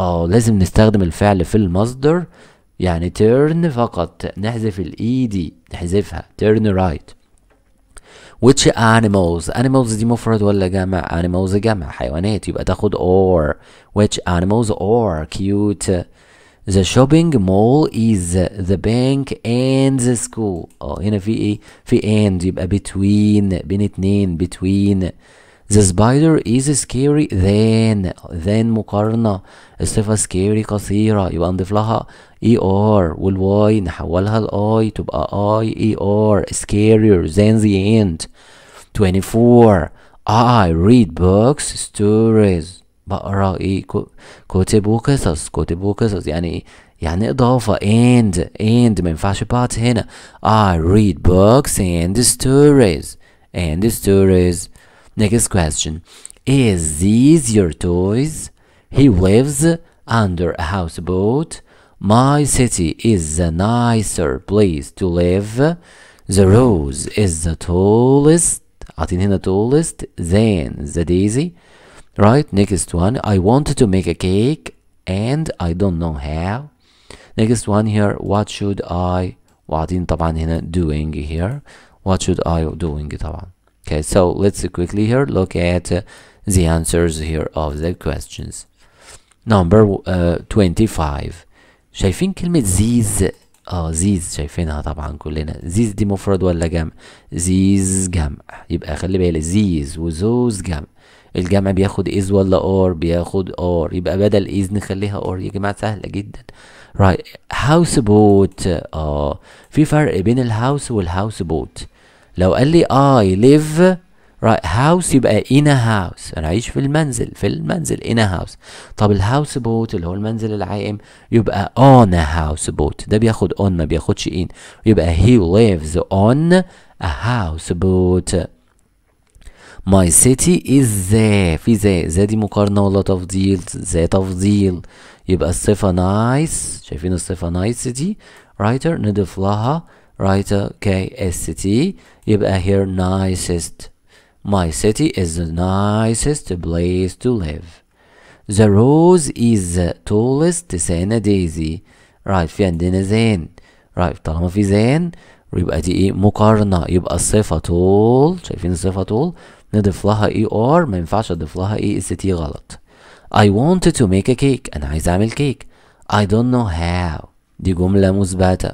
اه لازم نستخدم الفعل في المصدر يعني turn فقط نحذف الاي دي نحذفها turn right which animals animals دي مفرد ولا جمع animals جمع حيوانات يبقى تاخد or which animals or cute the shopping mall is the bank and the school Oh, هنا في ايه في and يبقى between بين اتنين between The spider is scary than than مقارنة الصفة scary قصيرة يبقى نضيف لها er والواي نحولها ل i تبقى i er scarier than the end 24 I read books stories and and but I read books and stories and stories next question is these your toys he lives under a houseboat my city is a nicer place to live the rose is the tallest عاطين the tallest than the daisy right next one i wanted to make a cake and i don't know how next one here what should i What in Tabanina doing here what should I doing Taban? okay so let's quickly here look at uh, the answers here of the questions number uh, 25 شايفين كلمة these اه these شايفينها طبعا كلنا these دي مفرد ولا جمع these جمع يبقى خلي بالك these وthose جمع الجمع بياخد از ولا ار بياخد ار يبقى بدل از نخليها ار يا جماعه سهله جدا right house boat اه في فرق بين الهاوس والهاوس بوت لو قال لي I live right house يبقى in a house انا عايش في المنزل في المنزل in a house طب الهاوس بوت اللي هو المنزل العائم يبقى on a house boat ده بياخد on ما بياخدش in يبقى he lives on a house boat ماي سيتي از ذا في ذا ذا دي مقارنه ولا تفضيل ذا تفضيل يبقى الصفه نايس nice. شايفين الصفه نايس nice دي رايتر نضيف لها رايتر كي اس تي يبقى هير نايسست My city is the nicest place to live. The rose is the tallest سنة ديزي رايت في عندنا زين. رايت طالما في زين يبقى دي ايه مقارنة يبقى الصفة طول شايفين الصفة طول نضيف لها اي ار ما ينفعش اضيف لها اي اس تي غلط I want to make a cake انا عايز اعمل كيك I don't know how دي جملة مثبتة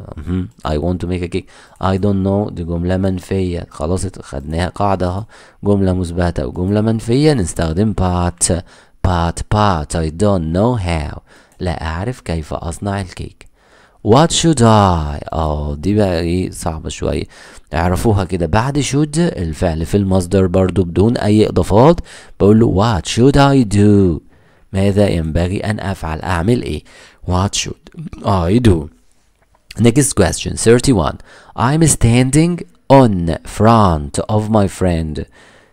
I want to make a cake I don't know دي جملة منفية خلاص خدناها قاعدة جملة مثبتة وجملة منفية نستخدم but but but I don't know how لا أعرف كيف أصنع الكيك what should I أو دي بقى إيه صعبة شوية كده بعد should الفعل في المصدر برضو بدون أي إضافات بقول what should I do ماذا ينبغي أن أفعل أعمل إيه what should I do next question 31 I'm standing on front of my friend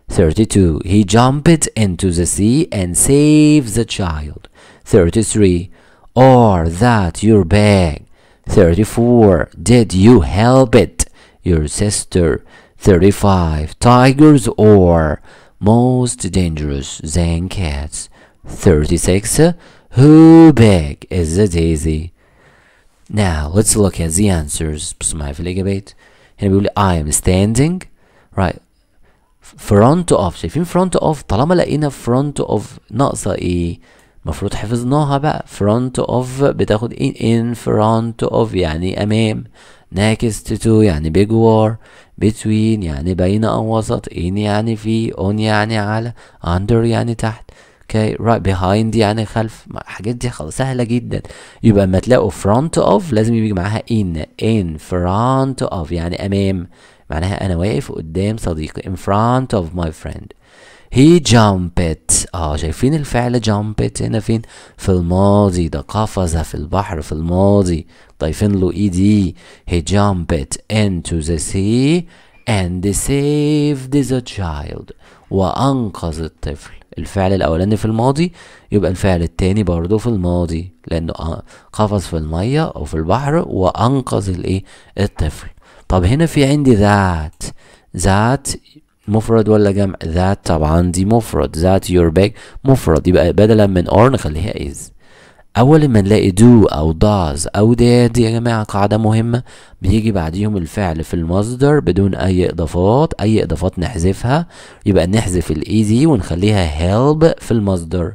32 he jumped into the sea and saved the child 33 or that your bag 34. Did you help it? Your sister. 35. Tigers or most dangerous than cats. 36. Who big is the daisy? Now, let's look at the answers. I am standing. Right. front of. in front of؟ طالما لقينا front of ناقصة إيه؟ المفروض حفظناها بقى فرونت اوف بتاخد ان ان فرونت اوف يعني امام next تو يعني بجوار بتوين يعني بين او وسط ان يعني في اون يعني على اندر يعني تحت اوكي رايت بيهايند يعني خلف الحاجات دي خلاص سهله جدا يبقى اما تلاقوا فرونت اوف لازم يجي معاها ان ان فرونت اوف يعني امام معناها انا واقف قدام صديقي in front of my friend he jumped اه شايفين الفعل jumped هنا فين في الماضي ده قفز في البحر في الماضي ضايفين له اي e دي he jumped into the sea and saved the child وانقذ الطفل الفعل الاولاني في الماضي يبقى الفعل التاني برضه في الماضي لانه آه، قفز في الميه او في البحر وانقذ الايه الطفل طب هنا في عندي ذات ذات مفرد ولا جمع ذات طبعا دي مفرد ذات يور باك مفرد يبقى بدلا من ار نخليها از اول ما نلاقي دو او داز او داد يا جماعه قاعده مهمه بيجي بعديهم الفعل في المصدر بدون اي اضافات اي اضافات نحذفها يبقى نحذف الاي دي ونخليها هيلب في المصدر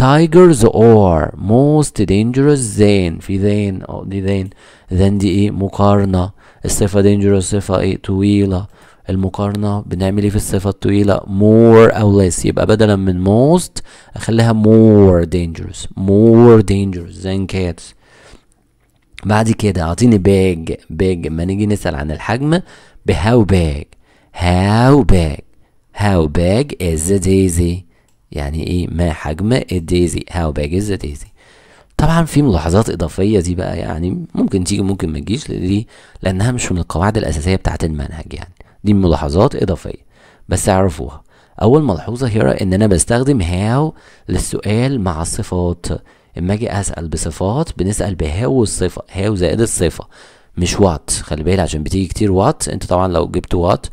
tigers or most dangerous than في ذين أو دي ذين ذين دي ايه مقارنة الصفة dangerous صفة ايه طويلة المقارنة بنعمل ايه في الصفة الطويلة more أو less يبقى بدلا من most أخليها more dangerous more dangerous than cats بعد كده أعطيني big big ما نيجي نسأل عن الحجم ب how big how big how big is the daisy يعني ايه ما حجم الدايزي how big is the daisy طبعا في ملاحظات اضافيه دي بقى يعني ممكن تيجي ممكن ما تجيش ليه لانها مش من القواعد الاساسيه بتاعه المنهج يعني دي ملاحظات اضافيه بس اعرفوها اول ملحوظه هنا ان انا بستخدم هاو للسؤال مع الصفات اما اجي اسال بصفات بنسال بهاو والصفه هاو زائد الصفه مش وات خلي بالك عشان بتيجي كتير وات انت طبعا لو جبت وات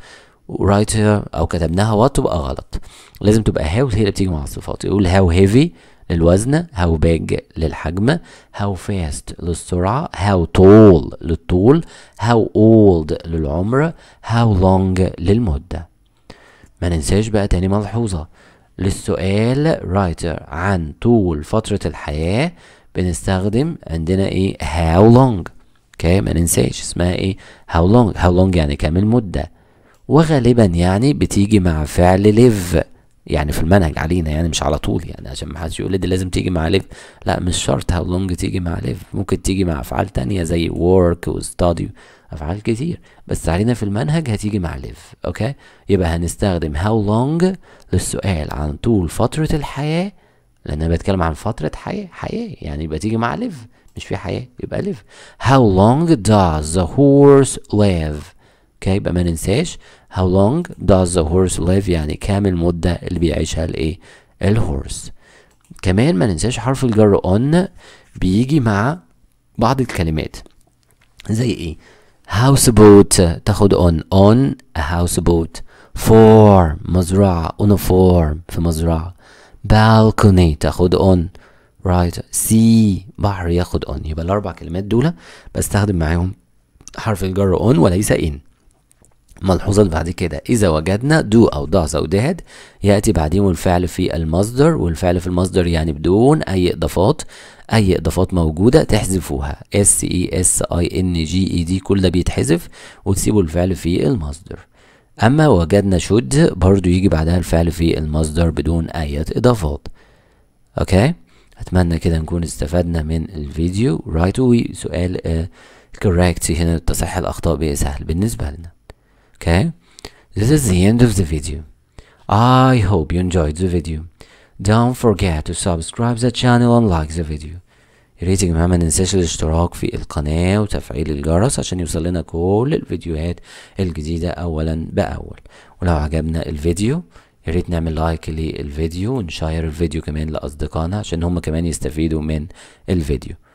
رايت او كتبناها وات تبقى غلط لازم تبقى هاو هي اللي بتيجي مع الصفات يقول هاو هيفي للوزن how big للحجم how fast للسرعة how tall للطول how old للعمر how long للمدة ما ننساش بقى تاني ملحوظة للسؤال رايتر عن طول فترة الحياة بنستخدم عندنا ايه how long اوكي ما ننساش اسمها ايه how long how long يعني كام المدة وغالبا يعني بتيجي مع فعل live يعني في المنهج علينا يعني مش على طول يعني عشان ما حدش يقول لي دي لازم تيجي مع ليف لا مش شرط هاو لونج تيجي مع ليف ممكن تيجي مع افعال تانية زي ورك وستادي افعال كتير بس علينا في المنهج هتيجي مع ليف اوكي يبقى هنستخدم هاو لونج للسؤال عن طول فترة الحياة لان انا بتكلم عن فترة حياة حياة يعني يبقى تيجي مع ليف مش في حياة يبقى ليف هاو لونج داز ذا هورس ليف اوكي يبقى ما ننساش how long does the horse live يعني كام المدة اللي بيعيشها الايه الهورس كمان ما ننساش حرف الجر on بيجي مع بعض الكلمات زي ايه house boat تاخد on on a house boat farm مزرعة on a farm في مزرعة balcony تاخد on right sea بحر ياخد on يبقى الاربع كلمات دول بستخدم معاهم حرف الجر on وليس in ملحوظات بعد كده إذا وجدنا دو أو أو زوداد يأتي بعدين الفعل في المصدر والفعل في المصدر يعني بدون أي إضافات أي إضافات موجودة تحذفوها S E S I N G E D كل ده بيتحذف وتسيبوا الفعل في المصدر أما وجدنا شد برضو يجي بعدها الفعل في المصدر بدون أي إضافات أوكي أتمنى كده نكون استفدنا من الفيديو right away سؤال uh, correct هنا تصحيح الأخطاء بيه سهل بالنسبة لنا Okay? This is the end of the video. I hope you enjoyed the video. Don't forget to subscribe the channel and like the video. يا ريت يا جماعه ما ننساش الاشتراك في القناه وتفعيل الجرس عشان يوصل لنا كل الفيديوهات الجديده اولا باول ولو عجبنا الفيديو يا ريت نعمل لايك للفيديو ونشير الفيديو كمان لاصدقائنا عشان هم كمان يستفيدوا من الفيديو